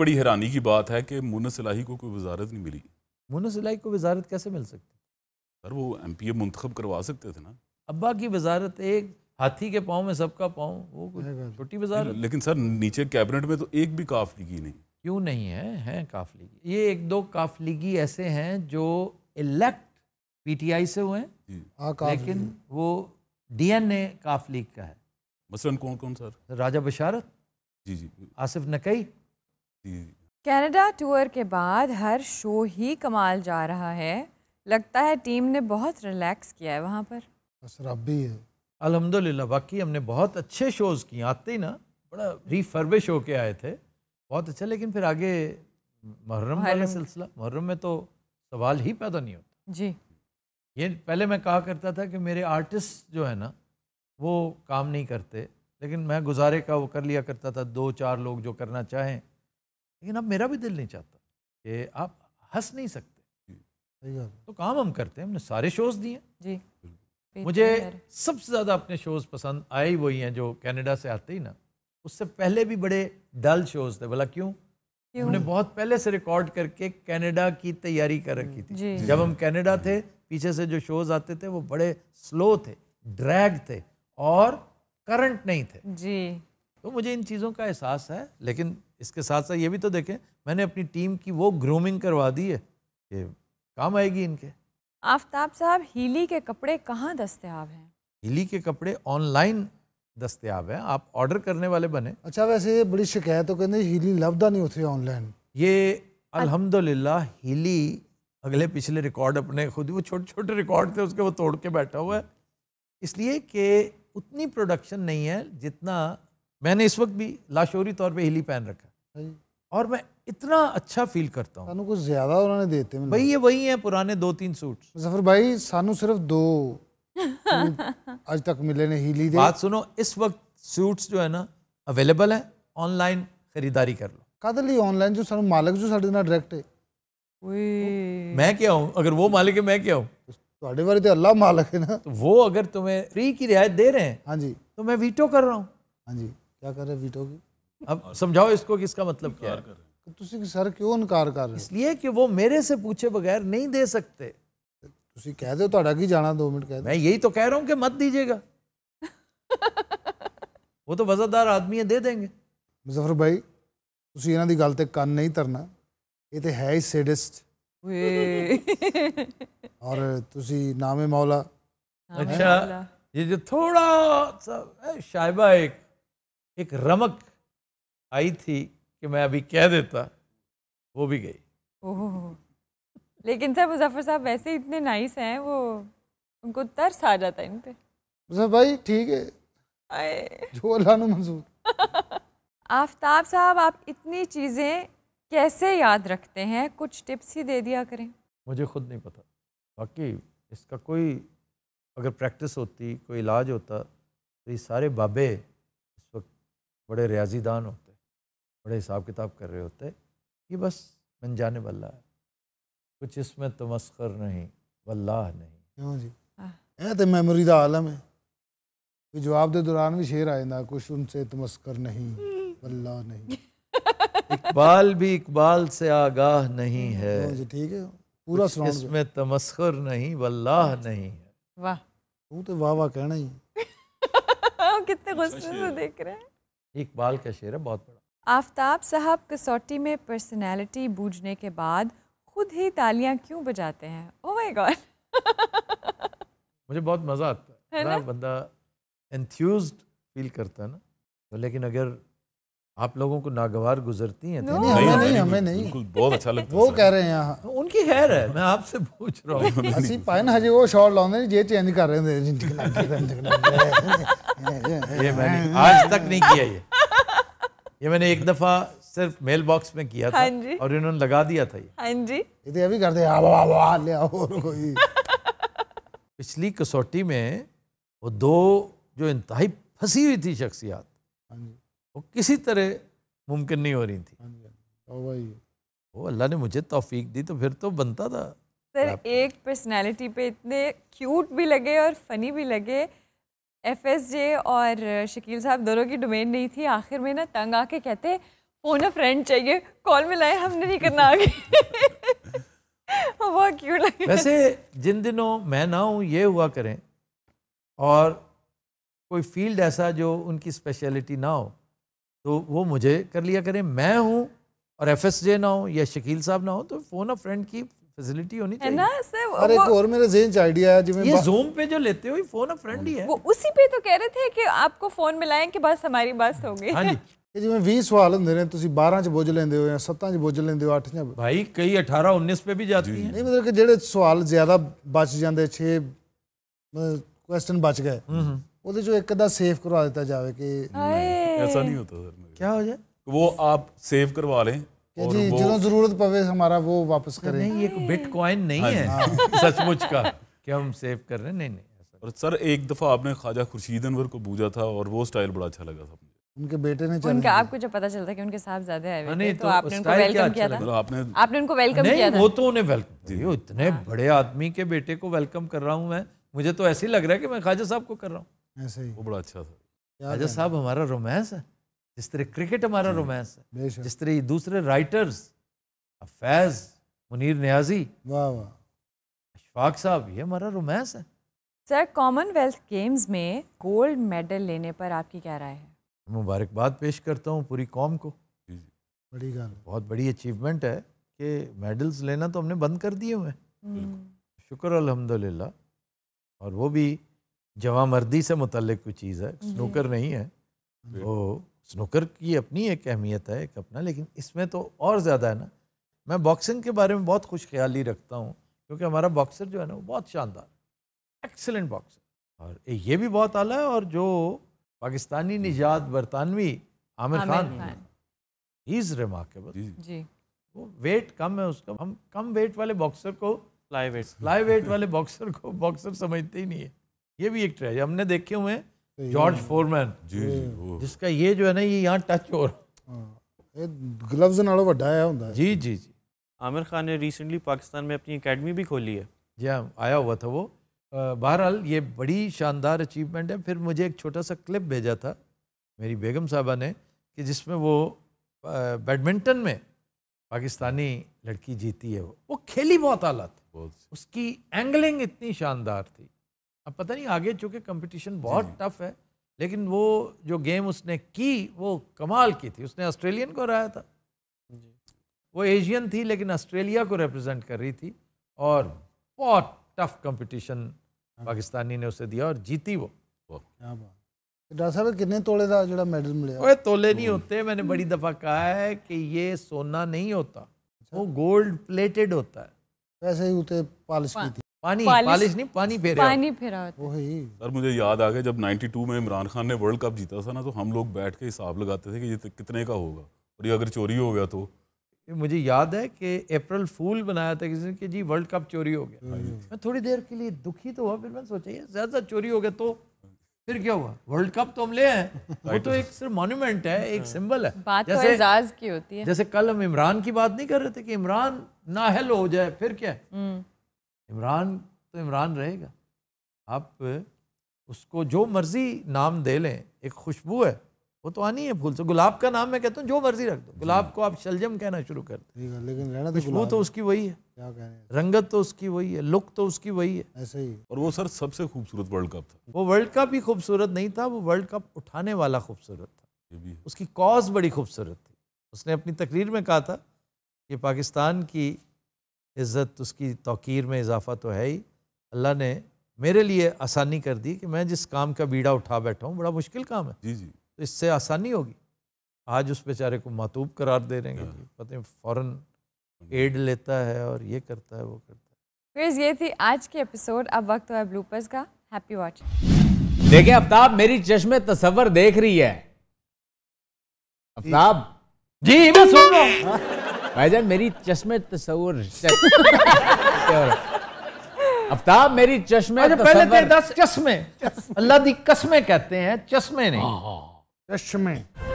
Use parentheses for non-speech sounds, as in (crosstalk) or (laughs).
बड़ी हैरानी की बात है कि मुनस इलाही को कोई वजारत नहीं मिली मुनस इलाही को वजारत कैसे मिल सकती सर वो एम पी ए मुंतखब करवा सकते थे ना अब्बा की वजारत एक हाथी के पाँव में सबका पाँव वो छोटी वजारत लेकिन सर नीचे कैबिनेट में तो एक भी काफलीगी नहीं क्यों नहीं है हैं काफलीगी ये एक दो काफलीगी ऐसे हैं जो इलेक्ट पीटीआई से हुए हैं लेकिन वो डीएनए काफ लीग का है मसलन कौन कौन sir Raja Basharat ji ji Asif Nakai Canada tour के बाद हर शो ही कमाल जा रहा है लगता है टीम ने बहुत रिलैक्स किया है वहाँ पर शराबी है अलहमदिल्ला बाकी हमने बहुत अच्छे शोज़ किए आते ही ना बड़ा रिफर्बिश होके आए थे बहुत अच्छा लेकिन फिर आगे मुहर्रम वाला सिलसिला मुहर्रम में तो सवाल ही पैदा नहीं होता जी ये पहले मैं कहा करता था कि मेरे आर्टिस्ट जो है ना वो काम नहीं करते लेकिन मैं गुजारे का वो कर लिया करता था दो चार लोग जो करना चाहें लेकिन अब मेरा भी दिल नहीं चाहता कि आप हंस नहीं सकते तो काम हम करते हैं हमने सारे शोज दिए मुझे सबसे ज़्यादा अपने शोज पसंद आए ही वही हैं जो कनाडा से आते ही ना उससे पहले भी बड़े डल शोज थे बोला क्यों हमने बहुत पहले से रिकॉर्ड करके कनाडा की तैयारी कर रखी थी जब हम कनाडा थे पीछे से जो शोज आते थे वो बड़े स्लो थे ड्रैग थे और करंट नहीं थे जी तो मुझे इन चीज़ों का एहसास है लेकिन इसके साथ साथ ये भी तो देखें मैंने अपनी टीम की वो ग्रूमिंग करवा दी है कि काम आएगी इनके आफ्ताब साहब हीली के कपड़े कहाँ दस्तियाब हैं हीली के कपड़े ऑनलाइन दस्तियाब हैं आप ऑर्डर करने वाले बने अच्छा वैसे ये बड़ी शिकायत तो कहते हीली लफदा नहीं होती ऑनलाइन ये अलहमदुल्ला हीली अगले पिछले रिकॉर्ड अपने खुद वो छोटे छोटे रिकॉर्ड थे उसके वो तोड़ के बैठा हुआ है इसलिए कि उतनी प्रोडक्शन नहीं है जितना मैंने इस वक्त भी लाशोरी तौर पे हिली पहन रखा और मैं इतना अच्छा फील करता हूँ कुछ ज्यादा उन्होंने देते हैं भाई ये वही है पुराने दो तीन सूट्स ਜ਼ਫਰ ਭਾਈ ਸਾਨੂੰ ਸਿਰਫ ਦੋ ਅੱਜ ਤੱक ਮਿਲੇ ਨੇ ਹੀਲੀ दे। बात सुनो इस वक्त सूट्स जो है ना अवेलेबल है ऑनलाइन खरीदारी कर लो ਕਾਹਦੇ ऑनलाइन जो सानू मालिक जो ਜੋ ना डायरेक्ट है ਹੈ मैं क्या हूँ अगर वो मालिक है मैं क्या हूँ ਤੁਹਾਡੇ बारे तो अल्लाह मालिक है ना तो वो अगर तुम्हें फ्री की रियायत दे रहे हैं हाँ जी तो मैं वीटो कर रहा हूँ हाँ जी क्या कर रहे हैं वीटो की अब समझाओ इसको किसका मतलब क्या है कर सर क्यों इनकार कर रहे इसलिए कि वो मेरे से पूछे बगैर नहीं दे सकते कह दो तो की जाना दो मिनट कह मैं यही तो कह रहा हूँ कि मत दीजिएगा (laughs) वो तो वजादार आदमी है दे देंगे मुजफ्फर भाई तुम इन्ह की गलते कन नहीं धरना ये तो है ही सेडिस्ट (laughs) और तुम नामे मौला अच्छा ये जो थोड़ा सा शायबा एक एक रमक आई थी कि मैं अभी कह देता वो भी गई ओह लेकिन सर मुजफ्फर साहब वैसे इतने नाइस हैं वो उनको तरस आ जाता है इन पे मुजफ्फर भाई ठीक है जो अल्लाह ने मंजूर (laughs) आफ्ताब साहब आप इतनी चीज़ें कैसे याद रखते हैं कुछ टिप्स ही दे दिया करें मुझे खुद नहीं पता बाकी इसका कोई अगर प्रैक्टिस होती कोई इलाज होता तो ये सारे बाबे इस वक्त बड़े रियाजीदान हो बड़े हिसाब किताब कर रहे होते ये बस मन जाने वल्ला है कुछ इसमें तमस्कर नहीं वल्लाह नहीं क्यों जी ਇਹ हाँ। तो मेमोरी का आलम है कि जवाब ਦੇ दौरान भी शेर ਆ ਜਾਂਦਾ ਕੁਛ ਉਨਸੇ ਤਮਸਕਰ ਨਹੀਂ नहीं (laughs) इकबाल भी इकबाल से आगाह नहीं है जी ठीक है पूरा सुना इसमें तमस्कर नहीं वल्लाह अच्छा। नहीं है वाह तू तो वाह वाह कहना ही (laughs) कितने अच्छा गुस्से से देख रहे हैं इकबाल का शेर है बहुत बड़ा आफ्ताब साहब कसौटी में पर्सनैलिटी बूझने के बाद खुद ही तालियां क्यों बजाते हैं ओ माय गॉड मुझे बहुत मज़ा आता है ना बंदा एंथ्यूज फील करता है ना तो लेकिन अगर आप लोगों को नागवार गुजरती हैं तो नहीं, नहीं, नहीं, नहीं हमें नहीं बिल्कुल बहुत अच्छा लगता है वो कह रहे हैं यहाँ तो उनकी खैर है मैं आपसे पूछ रहा हूँ ਅਸੀਂ ਪਾਇਨ ਹਜੇ ਉਹ ਸ਼ਾਟ ਲਾਉਂਦੇ ਜੇ ਚੇਂਜ ਕਰ ਰਹੇ ਨੇ ਇਹ मैंने आज तक नहीं किया ये (laughs) ये मैंने एक दफ़ा सिर्फ मेल बॉक्स में किया था हाँ जी। और इन्होंने लगा दिया था ये हाँ जी ये तो भी आओ कोई (laughs) पिछली कसौटी में वो दो जो इंतहाई फंसी हुई थी शख्सियात हाँ वो किसी तरह मुमकिन नहीं हो रही थी हाँ तो वो अल्लाह ने मुझे तोफीक दी तो फिर तो बनता था सर एक पर्सनैलिटी पे इतने क्यूट भी लगे और फनी भी लगे एफ एस जे और शकील साहब दोनों की डोमेन नहीं थी आखिर में ना तंग आके कहते फ़ोन अ फ्रेंड चाहिए कॉल में लाए हमने नहीं करना आगे वो (laughs) क्यों लगे वैसे जिन दिनों मैं ना हूँ ये हुआ करें और कोई फील्ड ऐसा जो उनकी स्पेशलिटी ना हो तो वो मुझे कर लिया करें मैं हूँ और एफ एस जे ना हो या शकील साहब ना हो तो फ़ोन अ फ्रेंड की फैसिलिटी होनी चाहिए ना सर और एक और मेरा जेन आइडिया है जिवें ये Zoom पे जो लेते हो ये फोन अ फ्रेंड है वो उसी पे तो कह रहे थे कि आपको फोन मिलाएं कि बस हमारी बात हो गई हां जी ये जिवें 20 सवाल होते हैं ਤੁਸੀਂ 12 च बोझ लेंदे हो या 7 च बोझ लेंदे हो 8 च भाई कई 18 19 पे भी जाती है नहीं मतलब कि जेड़े सवाल ज्यादा बच जांदे 6 क्वेश्चन मतलब बच गए हम्म, हम्म। ओदे जो एक अदा सेव करवा देता जावे कि ऐसा नहीं होता सर क्या हो जाए वो आप सेव करवा लें जी जो जरूरत पवे हमारा वो वापस करें नहीं ये बिटकॉइन नहीं हाँ है (laughs) सचमुच का कि हम सेव कर रहे हैं नहीं नहीं और सर एक दफ़ा आपने ख्वाजा खुर्शीद अनवर को पूजा था और वो स्टाइल बड़ा अच्छा लगा था उनके बेटे ने उनके आपको जब पता चलता कि उनके साथ साहबजादे हाँ, आए तो, तो, आपने उनको वेलकम किया अच्छा था आपने आपने उनको वेलकम किया था वो तो उन्हें वेलकम दिया इतने हाँ। बड़े आदमी के बेटे को वेलकम कर रहा हूं मैं मुझे तो ऐसे ही लग रहा है कि मैं ख्वाजा साहब को कर रहा हूं ऐसे ही वो बड़ा अच्छा था ख्वाजा साहब हमारा रोमांस है जिस तरह क्रिकेट हमारा रोमांस है जिस तरह दूसरे राइटर्स फैज मुनीर न्याजी अशफाक साहब ये हमारा रोमांस है सर कॉमनवेल्थ गेम्स में गोल्ड मेडल लेने पर आपकी क्या राय है मुबारकबाद पेश करता हूँ पूरी कौम को बड़ी गाल बहुत बड़ी अचीवमेंट है कि मेडल्स लेना तो हमने बंद कर दिए हुए हैं हम्म। शुक्र अलहमदिल्ला और वो भी जवा मर्दी से मुतल कोई चीज़ है स्नूकर नहीं है वो स्नूकर की अपनी एक अहमियत है एक अपना लेकिन इसमें तो और ज़्यादा है ना मैं बॉक्सिंग के बारे में बहुत खुश ख्याली रखता हूँ क्योंकि हमारा बॉक्सर जो है ना वो बहुत शानदार एक्सेलेंट बॉक्सर और ये भी बहुत आला है और जो पाकिस्तानी निजात बरतानवी Amir Khan he is remarkable जी वो वेट कम है उसका हम कम वेट वाले बॉक्सर को फ्लाई वेट फ्लाई वेट वाले बॉक्सर को बॉक्सर समझते ही नहीं है ये भी एक ट्रेज हमने देखे हुए हैं तो जॉर्ज फोरमैन हम्म। जिसका ये जो है ना ये यहाँ टच हो रहा हाँ, है जी जी जी आमिर खान ने रिसेंटली पाकिस्तान में अपनी अकेडमी भी खोली है जी हाँ आया हुआ था वो बहरहाल ये बड़ी शानदार अचीवमेंट है फिर मुझे एक छोटा सा क्लिप भेजा था मेरी बेगम साहबा ने कि जिसमें वो बैडमिंटन में पाकिस्तानी लड़की जीती है वो वो खेली बहुत आला थी उसकी एंगलिंग इतनी शानदार थी अब पता नहीं आगे चूंकि कंपटीशन बहुत टफ है लेकिन वो जो गेम उसने की वो कमाल की थी उसने ऑस्ट्रेलियन को हराया था वो एशियन थी लेकिन ऑस्ट्रेलिया को रिप्रेजेंट कर रही थी और बहुत टफ कंपटीशन हाँ। पाकिस्तानी ने उसे दिया और जीती वो तो डॉक्टर साहब कितने तोले का जो मेडल मिले ओए तोले नहीं होते मैंने बड़ी दफ़ा कहा है कि ये सोना नहीं होता अच्छा। वो गोल्ड प्लेटेड होता है वैसे ही उसे पॉलिश की थी पानी पालिश पालिश नहीं पानी फेरा पानी फेरा वही सर मुझे याद आ गया जब 92 में इमरान खान ने वर्ल्ड कप जीता था ना तो हम लोग बैठ के हिसाब लगाते थे कि ये कितने का होगा और ये अगर चोरी हो गया तो मुझे याद है कि अप्रैल फूल बनाया था किसी ने कि जी वर्ल्ड कप चोरी हो गया हाँ मैं थोड़ी देर के लिए दुखी तो हुआ फिर मैंने सोचा ज़्यादा चोरी हो गया तो फिर क्या हुआ वर्ल्ड कप तो हम ले आए (laughs) वो तो एक सिर्फ मॉन्यूमेंट है एक सिंबल हाँ। है बात तो जैसे तो की होती है जैसे कल हम इमरान की बात नहीं कर रहे थे कि इमरान नाहल हो जाए फिर क्या हम्म। इमरान तो इमरान रहेगा आप उसको जो मर्ज़ी नाम दे लें एक खुशबू है वो तो आनी है फूल से गुलाब का नाम मैं कहता हूँ जो मर्जी रख दो गुलाब को आप शलजम कहना शुरू कर हाँ, दो लेकिन रहना तो खुशबू तो उसकी वही है क्या कहने रंगत तो उसकी वही है लुक तो उसकी वही है ऐसे ही और वो सर सबसे खूबसूरत वर्ल्ड कप था वो वर्ल्ड कप ही खूबसूरत नहीं था वो वर्ल्ड कप उठाने वाला खूबसूरत था उसकी कॉज बड़ी खूबसूरत थी उसने अपनी तकरीर में कहा था कि पाकिस्तान की इज़्ज़त उसकी तोकीर में इजाफा तो है ही अल्लाह ने मेरे लिए आसानी कर दी कि मैं जिस काम का बीड़ा उठा बैठा हूँ बड़ा मुश्किल काम है जी जी तो इससे आसानी होगी आज उस बेचारे को मातूब करार दे रहे हैं हाँ। पता फ़ौरन एड लेता है और ये करता है वो करता है फिर ये थी आज के एपिसोड अब वक्त हुआ ब्लूपर्स का हैप्पी वॉच देखे अफ्ताब मेरी चश्मे तस्वर देख रही है अफ्ताब जी मैं सुन रहा हूँ (laughs) भाईजान मेरी चश्मे तस्वर अफ्ताब मेरी चश्मे अच्छा, पहले तेरे दस चश्मे अल्लाह दी कस्मे कहते हैं चश्मे नहीं हाँ, हाँ। चश्मे